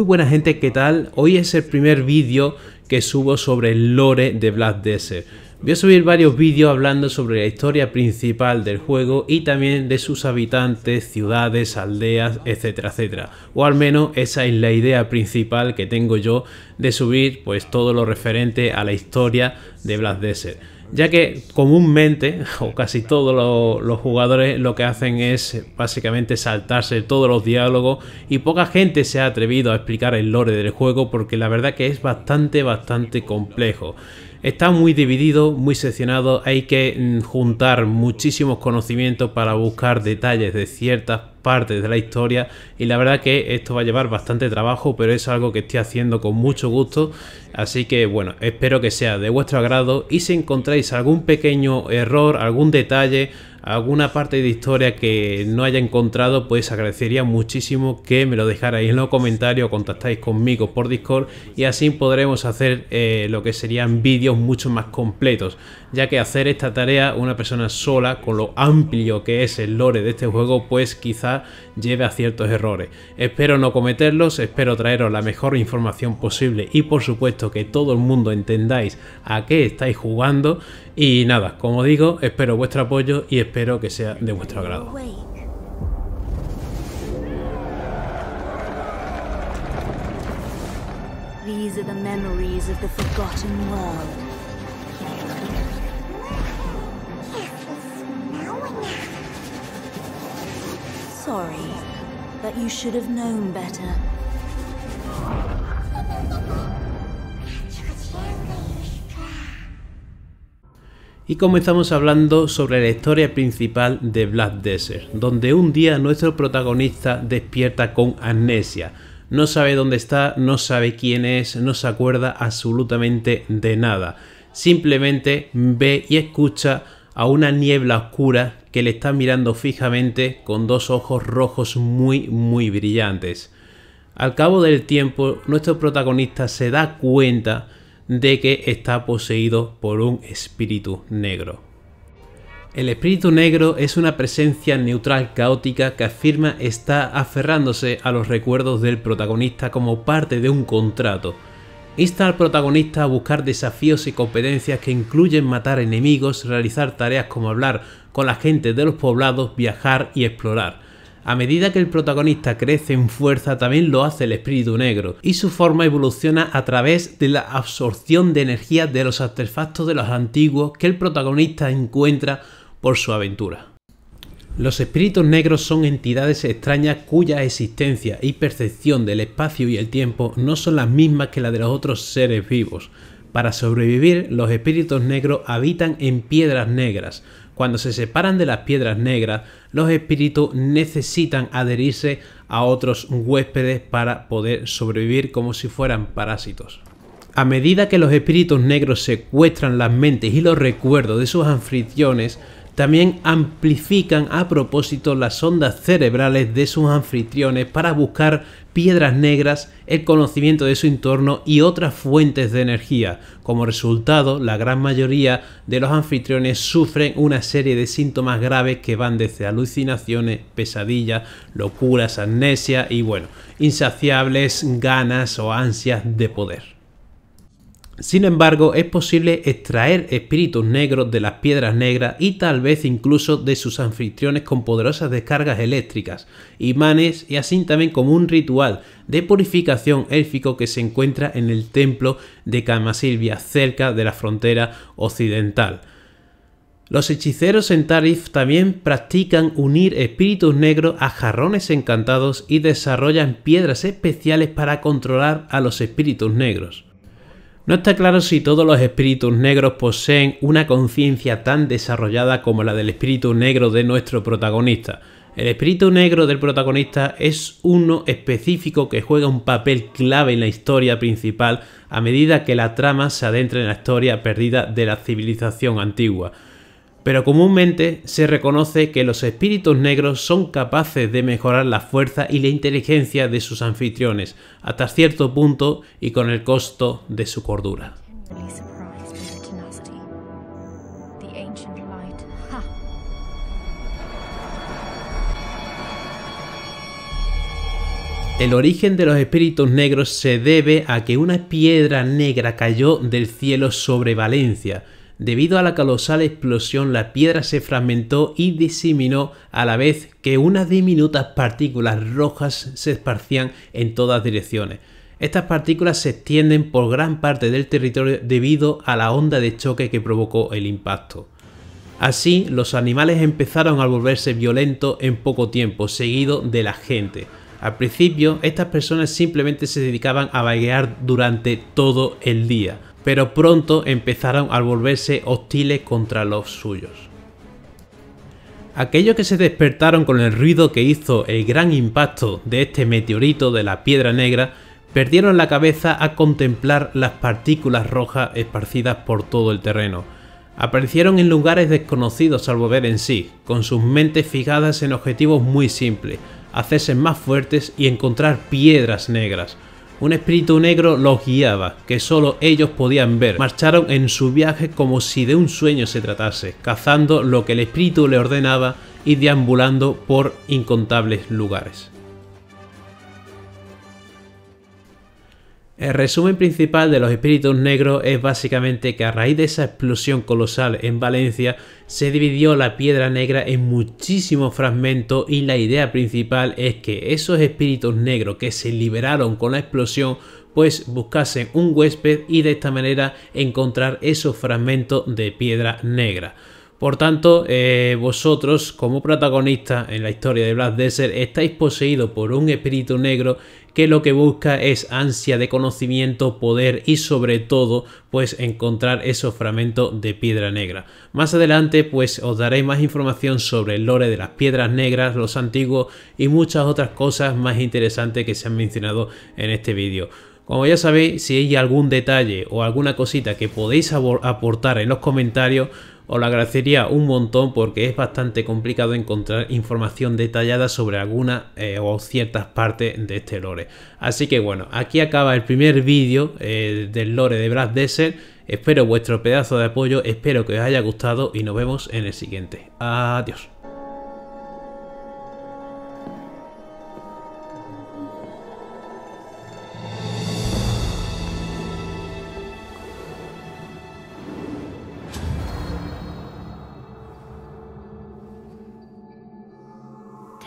Muy buena gente, ¿qué tal? Hoy es el primer vídeo que subo sobre el lore de Black Desert. Voy a subir varios vídeos hablando sobre la historia principal del juego y también de sus habitantes, ciudades, aldeas, etcétera, etcétera. O al menos esa es la idea principal que tengo yo de subir pues todo lo referente a la historia de Black Desert ya que comúnmente, o casi todos los, jugadores lo que hacen es eh, básicamente saltarse todos los diálogos y poca gente se ha atrevido a explicar el lore del juego porque la verdad que es bastante, bastante complejo. Está muy dividido, muy seccionado, hay que mm, juntar muchísimos conocimientos para buscar detalles de ciertas partes de la historia y la verdad que esto va a llevar bastante trabajo, pero es algo que estoy haciendo con mucho gusto, así que bueno, espero que sea de vuestro agrado y si encontráis algún pequeño error, algún detalle, alguna parte de historia que no haya encontrado, pues agradecería muchísimo que me lo dejarais en los comentarios o contactáis conmigo por Discord y así podremos hacer eh, lo que serían vídeos mucho más completos ya que hacer esta tarea una persona sola, con lo amplio que es el lore de este juego, pues quizá lleve a ciertos errores. Espero no cometerlos, espero traeros la mejor información posible y por supuesto que todo el mundo entendáis a qué estáis jugando. Y nada, como digo, espero vuestro apoyo y espero que sea de vuestro agrado. sorry, but you Y comenzamos hablando sobre la historia principal de Black Desert, donde un día nuestro protagonista despierta con amnesia. No sabe dónde está, no sabe quién es, no se acuerda absolutamente de nada. Simplemente ve y escucha a una niebla oscura que le está mirando fijamente con dos ojos rojos muy muy brillantes. Al cabo del tiempo, nuestro protagonista se da cuenta de que está poseído por un espíritu negro. El espíritu negro es una presencia neutral caótica que afirma está aferrándose a los recuerdos del protagonista como parte de un contrato. Insta al protagonista a buscar desafíos y competencias que incluyen matar enemigos, realizar tareas como hablar con la gente de los poblados, viajar y explorar. A medida que el protagonista crece en fuerza, también lo hace el espíritu negro, y su forma evoluciona a través de la absorción de energía de los artefactos de los antiguos que el protagonista encuentra por su aventura. Los espíritus negros son entidades extrañas cuya existencia y percepción del espacio y el tiempo no son las mismas que la de los otros seres vivos. Para sobrevivir, los espíritus negros habitan en piedras negras, cuando se separan de las piedras negras, los espíritus necesitan adherirse a otros huéspedes para poder sobrevivir como si fueran parásitos. A medida que los espíritus negros secuestran las mentes y los recuerdos de sus anfitriones, también amplifican a propósito las ondas cerebrales de sus anfitriones para buscar piedras negras, el conocimiento de su entorno y otras fuentes de energía. Como resultado, la gran mayoría de los anfitriones sufren una serie de síntomas graves que van desde alucinaciones, pesadillas, locuras, amnesia y bueno, insaciables ganas o ansias de poder. Sin embargo, es posible extraer espíritus negros de las piedras negras y tal vez incluso de sus anfitriones con poderosas descargas eléctricas, imanes y así también como un ritual de purificación élfico que se encuentra en el templo de Camasilvia cerca de la frontera occidental. Los hechiceros en Tarif también practican unir espíritus negros a jarrones encantados y desarrollan piedras especiales para controlar a los espíritus negros. No está claro si todos los espíritus negros poseen una conciencia tan desarrollada como la del espíritu negro de nuestro protagonista. El espíritu negro del protagonista es uno específico que juega un papel clave en la historia principal a medida que la trama se adentra en la historia perdida de la civilización antigua pero comúnmente se reconoce que los espíritus negros son capaces de mejorar la fuerza y la inteligencia de sus anfitriones hasta cierto punto y con el costo de su cordura. El origen de los espíritus negros se debe a que una piedra negra cayó del cielo sobre Valencia, Debido a la colosal explosión, la piedra se fragmentó y diseminó a la vez que unas diminutas partículas rojas se esparcían en todas direcciones. Estas partículas se extienden por gran parte del territorio debido a la onda de choque que provocó el impacto. Así, los animales empezaron a volverse violentos en poco tiempo, seguido de la gente. Al principio, estas personas simplemente se dedicaban a vaguear durante todo el día pero pronto empezaron a volverse hostiles contra los suyos. Aquellos que se despertaron con el ruido que hizo el gran impacto de este meteorito de la Piedra Negra perdieron la cabeza a contemplar las partículas rojas esparcidas por todo el terreno. Aparecieron en lugares desconocidos al volver en sí, con sus mentes fijadas en objetivos muy simples, hacerse más fuertes y encontrar piedras negras, un espíritu negro los guiaba, que solo ellos podían ver. Marcharon en su viaje como si de un sueño se tratase, cazando lo que el espíritu le ordenaba y deambulando por incontables lugares. El resumen principal de los espíritus negros es básicamente que a raíz de esa explosión colosal en Valencia se dividió la piedra negra en muchísimos fragmentos y la idea principal es que esos espíritus negros que se liberaron con la explosión pues buscasen un huésped y de esta manera encontrar esos fragmentos de piedra negra. Por tanto, eh, vosotros como protagonistas en la historia de Black Desert estáis poseídos por un espíritu negro que lo que busca es ansia de conocimiento, poder y sobre todo pues encontrar esos fragmentos de piedra negra. Más adelante pues os daré más información sobre el lore de las piedras negras, los antiguos y muchas otras cosas más interesantes que se han mencionado en este vídeo. Como ya sabéis, si hay algún detalle o alguna cosita que podéis aportar en los comentarios, os lo agradecería un montón porque es bastante complicado encontrar información detallada sobre alguna eh, o ciertas partes de este lore. Así que bueno, aquí acaba el primer vídeo eh, del lore de Brad Desert. Espero vuestro pedazo de apoyo, espero que os haya gustado y nos vemos en el siguiente. Adiós.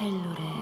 e l'orecchio.